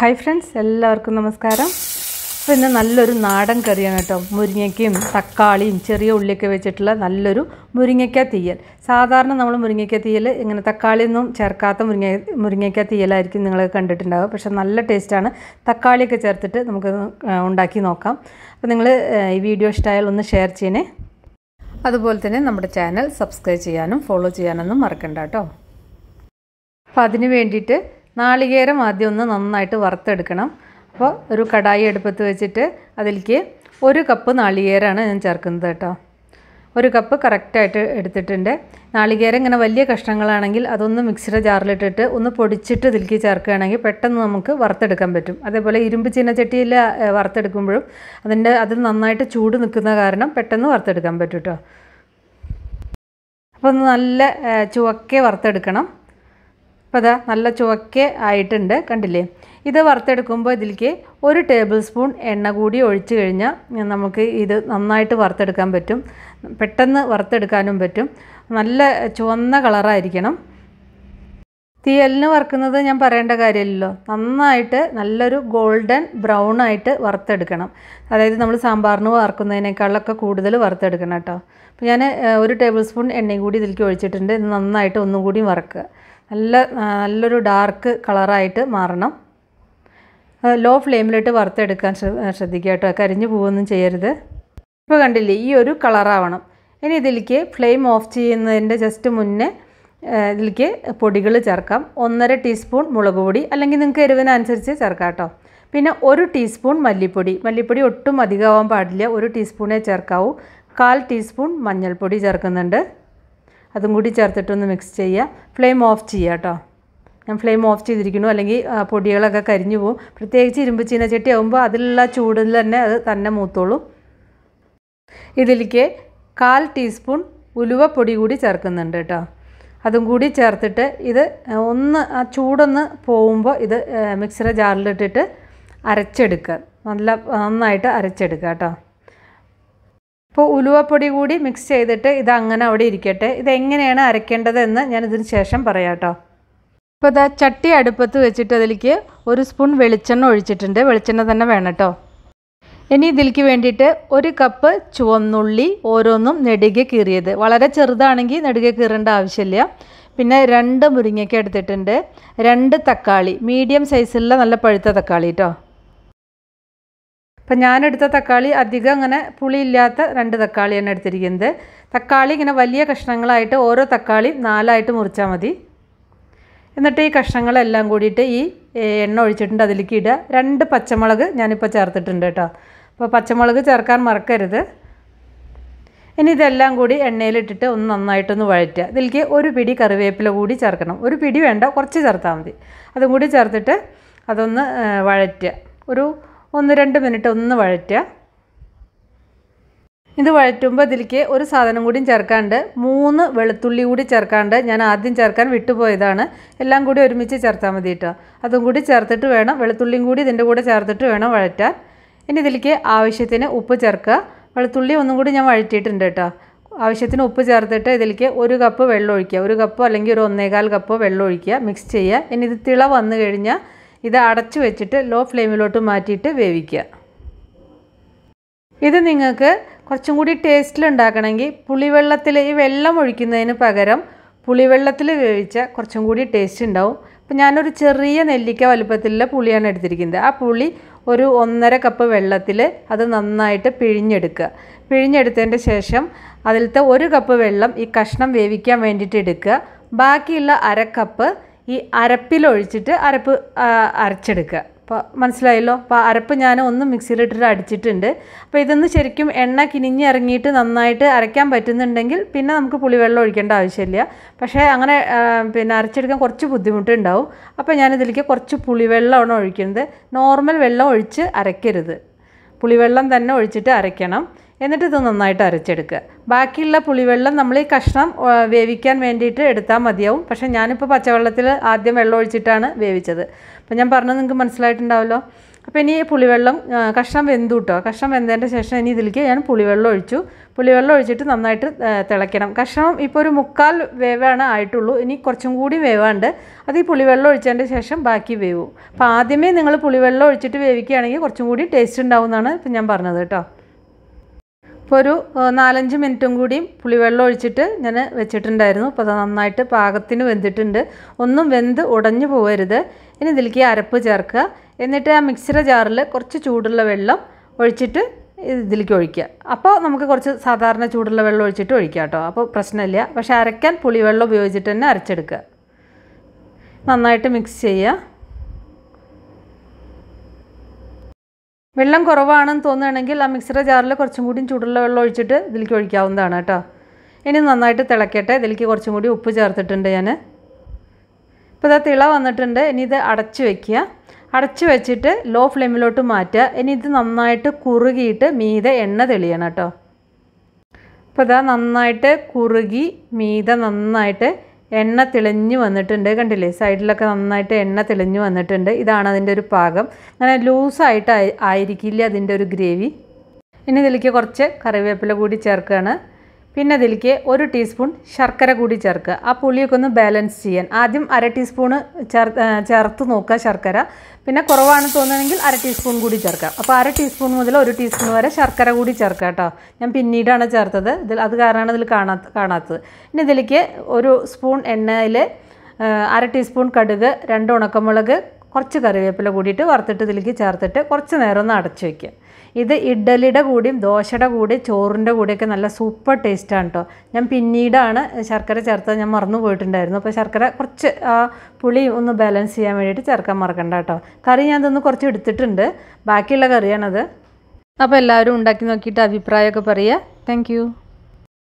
hi friends എല്ലാവർക്കും നമസ്കാരം അപ്പോൾ ഇന്ന് നല്ലൊരു നാടൻ കറിയാണ് കേട്ടോ മുരിങ്ങയ്ക്കയും തക്കാളിയും ചെറിയ ഉള്ളിയൊക്കെ വെച്ചിട്ടുള്ള നല്ലൊരു മുരിങ്ങയ്ക്ക തീയൽ സാധാരണ നമ്മൾ മുരിങ്ങയ്ക്ക തീയൽ ഇങ്ങനെ തക്കാളിയൊന്നും ചേർക്കാത്ത മുരിങ്ങ മുരിങ്ങയ്ക്ക തീയലായിരിക്കും നിങ്ങൾ കണ്ടിട്ടുണ്ടാവുക പക്ഷേ നല്ല ടേസ്റ്റാണ് തക്കാളിയൊക്കെ ചേർത്തിട്ട് നമുക്ക് ഉണ്ടാക്കി നോക്കാം അപ്പോൾ നിങ്ങൾ ഈ വീഡിയോ ഇഷ്ടമായാൽ ഒന്ന് ഷെയർ ചെയ്യണേ അതുപോലെ തന്നെ നമ്മുടെ ചാനൽ സബ്സ്ക്രൈബ് ചെയ്യാനും ഫോളോ ചെയ്യാനൊന്നും മറക്കണ്ട കേട്ടോ അപ്പോൾ അതിന് വേണ്ടിയിട്ട് നാളികേരം ആദ്യം ഒന്ന് നന്നായിട്ട് വറുത്തെടുക്കണം അപ്പോൾ ഒരു കടായി എടുപ്പത്ത് വെച്ചിട്ട് അതിലേക്ക് ഒരു കപ്പ് നാളികേരമാണ് ഞാൻ ചേർക്കുന്നത് കേട്ടോ ഒരു കപ്പ് കറക്റ്റായിട്ട് എടുത്തിട്ടുണ്ട് നാളികേരം ഇങ്ങനെ വലിയ കഷ്ണങ്ങളാണെങ്കിൽ അതൊന്ന് മിക്സിയുടെ ജാറിലിട്ടിട്ട് ഒന്ന് പൊടിച്ചിട്ട് ഇതിലേക്ക് ചേർക്കുകയാണെങ്കിൽ പെട്ടെന്ന് നമുക്ക് വറുത്തെടുക്കാൻ പറ്റും അതേപോലെ ഇരുമ്പ് ചീനച്ചട്ടിയിൽ വറുത്തെടുക്കുമ്പോഴും അതിൻ്റെ അത് നന്നായിട്ട് ചൂട് നിൽക്കുന്ന കാരണം പെട്ടെന്ന് വറുത്തെടുക്കാൻ പറ്റും കേട്ടോ അപ്പോൾ നല്ല ചുവക്കെ വറുത്തെടുക്കണം ഇപ്പോൾ അതാ നല്ല ചുവക്ക ആയിട്ടുണ്ട് കണ്ടില്ലേ ഇത് വറുത്തെടുക്കുമ്പോൾ ഇതിലേക്ക് ഒരു ടേബിൾ സ്പൂൺ എണ്ണ കൂടി ഒഴിച്ചു കഴിഞ്ഞാൽ നമുക്ക് ഇത് നന്നായിട്ട് വറുത്തെടുക്കാൻ പറ്റും പെട്ടെന്ന് വറുത്തെടുക്കാനും പറ്റും നല്ല ചുവന്ന കളറായിരിക്കണം തീയലിന് വറുക്കുന്നത് ഞാൻ പറയേണ്ട കാര്യമില്ലല്ലോ നന്നായിട്ട് നല്ലൊരു ഗോൾഡൻ ബ്രൗൺ ആയിട്ട് വറുത്തെടുക്കണം അതായത് നമ്മൾ സാമ്പാറിന് വറുക്കുന്നതിനേക്കാളൊക്കെ കൂടുതൽ വറുത്തെടുക്കണം കേട്ടോ അപ്പോൾ ഞാൻ ഒരു ടേബിൾ സ്പൂൺ എണ്ണയും കൂടി ഇതിലേക്ക് ഒഴിച്ചിട്ടുണ്ട് ഇത് നന്നായിട്ട് ഒന്നും കൂടി വറുക്കുക നല്ല നല്ലൊരു ഡാർക്ക് കളറായിട്ട് മാറണം ലോ ഫ്ലെയിമിലിട്ട് വറുത്തെടുക്കാൻ ശ്രദ്ധിക്കുക കേട്ടോ കരിഞ്ഞു പോവൊന്നും ചെയ്യരുത് ഇപ്പോൾ കണ്ടില്ലേ ഈ ഒരു കളറാവണം ഇനി ഇതിലേക്ക് ഫ്ലെയിം ഓഫ് ചെയ്യുന്നതിൻ്റെ ജസ്റ്റ് മുന്നേ ഇതിലേക്ക് പൊടികൾ ചേർക്കാം ഒന്നര ടീസ്പൂൺ മുളക് പൊടി അല്ലെങ്കിൽ നിങ്ങൾക്ക് എരിവിനനുസരിച്ച് ചേർക്കാം കേട്ടോ പിന്നെ ഒരു ടീസ്പൂൺ മല്ലിപ്പൊടി മല്ലിപ്പൊടി ഒട്ടും അധികമാവാൻ പാടില്ല ഒരു ടീസ്പൂണേ ചേർക്കാവൂ കാൽ ടീസ്പൂൺ മഞ്ഞൾപ്പൊടി ചേർക്കുന്നുണ്ട് അതും കൂടി ചേർത്തിട്ടൊന്ന് മിക്സ് ചെയ്യുക ഫ്ലെയിം ഓഫ് ചെയ്യുക കേട്ടോ ഞാൻ ഫ്ലെയിം ഓഫ് ചെയ്തിരിക്കുന്നു അല്ലെങ്കിൽ പൊടികളൊക്കെ കരിഞ്ഞു പോകും പ്രത്യേകിച്ച് ഇരുമ്പ് ചട്ടി ആകുമ്പോൾ അതിലുള്ള ചൂടിൽ തന്നെ അത് തന്നെ മൂത്തോളൂ ഇതിലേക്ക് കാൽ ടീസ്പൂൺ ഉലുവ പൊടി കൂടി ചേർക്കുന്നുണ്ട് കേട്ടോ അതും കൂടി ചേർത്തിട്ട് ഇത് ഒന്ന് ആ ചൂടൊന്ന് പോകുമ്പോൾ ഇത് മിക്സിയുടെ ജാറിലിട്ടിട്ട് അരച്ചെടുക്കുക നല്ല നന്നായിട്ട് അരച്ചെടുക്കുക കേട്ടോ ഇപ്പോൾ ഉലുവപ്പൊടി കൂടി മിക്സ് ചെയ്തിട്ട് ഇത് അങ്ങനെ അവിടെ ഇരിക്കട്ടെ ഇത് എങ്ങനെയാണ് അരയ്ക്കേണ്ടതെന്ന് ഞാൻ ഇതിന് ശേഷം പറയാം കേട്ടോ ഇപ്പോൾ ഇതാ ചട്ടി അടുപ്പത്ത് വെച്ചിട്ട് അതിലേക്ക് ഒരു സ്പൂൺ വെളിച്ചെണ്ണ ഒഴിച്ചിട്ടുണ്ട് വെളിച്ചെണ്ണ തന്നെ വേണം കേട്ടോ ഇനി ഇതിലേക്ക് വേണ്ടിയിട്ട് ഒരു കപ്പ് ചുവന്നുള്ളി ഓരോന്നും നെടുകെ കീറിയത് വളരെ ചെറുതാണെങ്കിൽ നെടുകെ കീറേണ്ട ആവശ്യമില്ല പിന്നെ രണ്ട് മുരിങ്ങയ്ക്ക് എടുത്തിട്ടുണ്ട് രണ്ട് തക്കാളി മീഡിയം സൈസിലുള്ള നല്ല പഴുത്ത തക്കാളി കേട്ടോ അപ്പം ഞാനെടുത്ത തക്കാളി അധികം അങ്ങനെ പുളിയില്ലാത്ത രണ്ട് തക്കാളിയാണ് എടുത്തിരിക്കുന്നത് തക്കാളി ഇങ്ങനെ വലിയ കഷ്ണങ്ങളായിട്ട് ഓരോ തക്കാളി നാലായിട്ട് മുറിച്ചാൽ മതി എന്നിട്ട് ഈ കഷ്ണങ്ങളെല്ലാം കൂടിയിട്ട് ഈ എണ്ണ ഒഴിച്ചിട്ടുണ്ട് അതിലേക്ക് ഇടുക രണ്ട് പച്ചമുളക് ഞാനിപ്പോൾ ചേർത്തിട്ടുണ്ട് കേട്ടോ അപ്പോൾ പച്ചമുളക് ചേർക്കാൻ മറക്കരുത് ഇനി ഇതെല്ലാം കൂടി എണ്ണയിലിട്ടിട്ട് ഒന്ന് നന്നായിട്ടൊന്ന് വഴറ്റുക ഇതിലേക്ക് ഒരു പിടി കറിവേപ്പില കൂടി ചേർക്കണം ഒരു പിടി വേണ്ട കുറച്ച് ചേർത്താൽ മതി അതും കൂടി ചേർത്തിട്ട് അതൊന്ന് വഴറ്റുക ഒരു ഒന്ന് രണ്ട് മിനിറ്റ് ഒന്ന് വഴറ്റുക ഇത് വഴറ്റുമ്പോൾ ഇതിലേക്ക് ഒരു സാധനം കൂടിയും ചേർക്കാണ്ട് മൂന്ന് വെളുത്തുള്ളി കൂടി ചേർക്കാണ്ട് ഞാൻ ആദ്യം ചേർക്കാൻ വിട്ടുപോയതാണ് എല്ലാം കൂടി ഒരുമിച്ച് ചേർത്താൽ മതി കേട്ടോ അതും കൂടി ചേർത്തിട്ട് വേണം വെളുത്തുള്ളിയും കൂടി ഇതിൻ്റെ കൂടെ ചേർത്തിട്ട് വേണം വഴറ്റാൻ ഇനി ഇതിലേക്ക് ആവശ്യത്തിന് ഉപ്പ് ചേർക്കുക വെളുത്തുള്ളി ഒന്നും കൂടി ഞാൻ വഴറ്റിയിട്ടുണ്ട് കേട്ടോ ആവശ്യത്തിന് ഉപ്പ് ചേർത്തിട്ട് ഇതിലേക്ക് ഒരു കപ്പ് വെള്ളം ഒഴിക്കുക ഒരു കപ്പോ അല്ലെങ്കിൽ ഒരു ഒന്നേകാൽ കപ്പോ വെള്ളം ഒഴിക്കുക മിക്സ് ചെയ്യുക ഇനി ഇത് തിള വന്നു കഴിഞ്ഞാൽ ഇത് അടച്ചു വെച്ചിട്ട് ലോ ഫ്ലെയിമിലോട്ട് മാറ്റിയിട്ട് വേവിക്കുക ഇത് നിങ്ങൾക്ക് കുറച്ചും കൂടി ടേസ്റ്റിൽ ഉണ്ടാക്കണമെങ്കിൽ പുളിവെള്ളത്തിൽ ഈ വെള്ളം ഒഴിക്കുന്നതിന് പകരം പുളിവെള്ളത്തിൽ വേവിച്ച കുറച്ചും കൂടി ടേസ്റ്റ് ഉണ്ടാവും അപ്പോൾ ഞാനൊരു ചെറിയ നെല്ലിക്ക വലുപ്പത്തിലുള്ള പുളിയാണ് എടുത്തിരിക്കുന്നത് ആ പുളി ഒരു ഒന്നര കപ്പ് വെള്ളത്തിൽ അത് നന്നായിട്ട് പിഴിഞ്ഞെടുക്കുക പിഴിഞ്ഞെടുത്തതിൻ്റെ ശേഷം അതിലത്തെ ഒരു കപ്പ് വെള്ളം ഈ കഷ്ണം വേവിക്കാൻ വേണ്ടിയിട്ട് എടുക്കുക ബാക്കിയുള്ള അരക്കപ്പ് കപ്പ് ഈ അരപ്പിലൊഴിച്ചിട്ട് അരപ്പ് അരച്ചെടുക്കുക അപ്പോൾ മനസ്സിലായല്ലോ അപ്പോൾ അരപ്പ് ഞാൻ ഒന്ന് മിക്സിയിലിട്ടിട്ട് അടിച്ചിട്ടുണ്ട് അപ്പോൾ ഇതൊന്ന് ശരിക്കും എണ്ണ കിനിഞ്ഞ് ഇറങ്ങിയിട്ട് നന്നായിട്ട് അരയ്ക്കാൻ പറ്റുന്നുണ്ടെങ്കിൽ പിന്നെ നമുക്ക് പുളിവെള്ളം ഒഴിക്കേണ്ട ആവശ്യമില്ല പക്ഷേ അങ്ങനെ പിന്നെ അരച്ചെടുക്കാൻ കുറച്ച് ബുദ്ധിമുട്ടുണ്ടാവും അപ്പോൾ ഞാനിതിലേക്ക് കുറച്ച് പുളിവെള്ളമാണ് ഒഴിക്കുന്നത് നോർമൽ വെള്ളം ഒഴിച്ച് അരയ്ക്കരുത് പുളിവെള്ളം തന്നെ ഒഴിച്ചിട്ട് അരയ്ക്കണം എന്നിട്ട് ഇത് നന്നായിട്ട് അരച്ചെടുക്കുക ബാക്കിയുള്ള പുളിവെള്ളം നമ്മൾ ഈ കഷ്ണം വേവിക്കാൻ വേണ്ടിയിട്ട് എടുത്താൽ മതിയാവും പക്ഷേ ഞാനിപ്പോൾ പച്ചവെള്ളത്തിൽ ആദ്യം വെള്ളം ഒഴിച്ചിട്ടാണ് വേവിച്ചത് അപ്പോൾ ഞാൻ പറഞ്ഞത് നിങ്ങൾക്ക് മനസ്സിലായിട്ടുണ്ടാവല്ലോ അപ്പോൾ ഇനി പുളിവെള്ളം കഷ്ണം വെന്തു കേട്ടോ കഷ്ണം വെന്തതിൻ്റെ ശേഷം ഇനി ഇതിലേക്ക് ഞാൻ പുളിവെള്ളം ഒഴിച്ചു പുളിവെള്ളം ഒഴിച്ചിട്ട് നന്നായിട്ട് തിളയ്ക്കണം കഷ്ണം ഇപ്പോൾ ഒരു മുക്കാൽ വേവാണ് ആയിട്ടുള്ളൂ ഇനി കുറച്ചും കൂടി വേവാണ്ട് അത് ഈ പുളിവെള്ളം ഒഴിച്ചതിൻ്റെ ശേഷം ബാക്കി വേവും അപ്പോൾ ആദ്യമേ നിങ്ങൾ പുളിവെള്ളം ഒഴിച്ചിട്ട് വേവിക്കുകയാണെങ്കിൽ കുറച്ചും കൂടി ടേസ്റ്റ് ഉണ്ടാവും എന്നാണ് ഇപ്പം ഞാൻ പറഞ്ഞത് കേട്ടോ ഇപ്പോൾ ഒരു നാലഞ്ച് മിനിറ്റും കൂടിയും പുളിവെള്ളം ഒഴിച്ചിട്ട് ഞാൻ വെച്ചിട്ടുണ്ടായിരുന്നു അപ്പോൾ അത് നന്നായിട്ട് പാകത്തിന് വെന്തിട്ടുണ്ട് ഒന്നും വെന്ത് ഉടഞ്ഞു പോകരുത് ഇനി ഇതിലേക്ക് അരപ്പ് ചേർക്കുക എന്നിട്ട് ആ മിക്സിയുടെ ജാറിൽ കുറച്ച് ചൂടുള്ള വെള്ളം ഒഴിച്ചിട്ട് ഇതിലേക്ക് ഒഴിക്കുക അപ്പോൾ നമുക്ക് കുറച്ച് സാധാരണ ചൂടുള്ള വെള്ളം ഒഴിച്ചിട്ട് ഒഴിക്കുക കേട്ടോ അപ്പോൾ പ്രശ്നമില്ല പക്ഷേ അരയ്ക്കാൻ പുളിവെള്ളം ഉപയോഗിച്ചിട്ട് തന്നെ അരച്ചെടുക്കുക നന്നായിട്ട് മിക്സ് ചെയ്യുക വെള്ളം കുറവാണെന്ന് തോന്നുകയാണെങ്കിൽ ആ മിക്സിയുടെ ജാറിൽ കുറച്ചും കൂടി ചൂടുള്ള വെള്ളം ഒഴിച്ചിട്ട് ഇതിലേക്ക് ഒഴിക്കാവുന്നതാണ് കേട്ടോ ഇനി നന്നായിട്ട് തിളക്കട്ടെ ഇതിലേക്ക് കുറച്ചും കൂടി ഉപ്പ് ചേർത്തിട്ടുണ്ട് ഞാൻ ഇപ്പോൾ ഇതാ തിള വന്നിട്ടുണ്ട് ഇനി ഇത് അടച്ച് വെക്കുക അടച്ച് വെച്ചിട്ട് ലോ ഫ്ലെയിമിലോട്ട് മാറ്റുക ഇനി ഇത് നന്നായിട്ട് കുറുകിയിട്ട് മീതെ എണ്ണ തെളിയണം കേട്ടോ ഇപ്പോൾ ഇതാ നന്നായിട്ട് കുറുകി മീതെ നന്നായിട്ട് എണ്ണ തെളിഞ്ഞു വന്നിട്ടുണ്ട് കണ്ടില്ലേ സൈഡിലൊക്കെ നന്നായിട്ട് എണ്ണ തെളിഞ്ഞു വന്നിട്ടുണ്ട് ഇതാണ് അതിൻ്റെ ഒരു പാകം അങ്ങനെ ലൂസായിട്ട് ആയിരിക്കില്ല അതിൻ്റെ ഒരു ഗ്രേവി ഇനി ഇതിലേക്ക് കുറച്ച് കറിവേപ്പില കൂടി ചേർക്കുകയാണ് പിന്നെ അതിലേക്ക് ഒരു ടീസ്പൂൺ ശർക്കര കൂടി ചേർക്കുക ആ പുളിയൊക്കെ ഒന്ന് ബാലൻസ് ചെയ്യാൻ ആദ്യം അര ടീസ്പൂണ് ചേർ ചേർത്ത് നോക്കുക ശർക്കര പിന്നെ കുറവാണ് തോന്നുകയാണെങ്കിൽ അര ടീസ്പൂൺ കൂടി ചേർക്കാം അപ്പോൾ അര ടീസ്പൂൺ മുതൽ ഒരു ടീസ്പൂൺ വരെ ശർക്കര കൂടി ചേർക്കുക കേട്ടോ ഞാൻ പിന്നീടാണ് ചേർത്തത് ഇതിൽ അത് കാരണമാണ് ഇതിൽ കാണാത്ത കാണാത്തത് പിന്നെ ഇതിലേക്ക് ഒരു സ്പൂൺ എണ്ണയിൽ അര ടീസ്പൂൺ കടുക് രണ്ട് ഉണക്കമുളക് കുറച്ച് കറിവേപ്പില കൂടിയിട്ട് വറുത്തിട്ട് ഇതിലേക്ക് ചേർത്തിട്ട് കുറച്ച് നേരം ഒന്ന് അടച്ചു വയ്ക്കുക ഇത് ഇഡലിയുടെ കൂടിയും ദോശയുടെ കൂടി ചോറിൻ്റെ കൂടെയൊക്കെ നല്ല സൂപ്പർ ടേസ്റ്റാണ് കേട്ടോ ഞാൻ പിന്നീടാണ് ശർക്കര ചേർത്തത് ഞാൻ മറന്നു പോയിട്ടുണ്ടായിരുന്നു അപ്പോൾ ശർക്കര കുറച്ച് പുളി ഒന്ന് ബാലൻസ് ചെയ്യാൻ വേണ്ടിയിട്ട് ചേർക്കാൻ മറക്കണ്ട കേട്ടോ കറി ഞാൻ ഇതൊന്ന് കുറച്ച് എടുത്തിട്ടുണ്ട് ബാക്കിയുള്ള കറിയാണത് അപ്പോൾ എല്ലാവരും ഉണ്ടാക്കി നോക്കിയിട്ട് അഭിപ്രായമൊക്കെ പറയുക താങ്ക്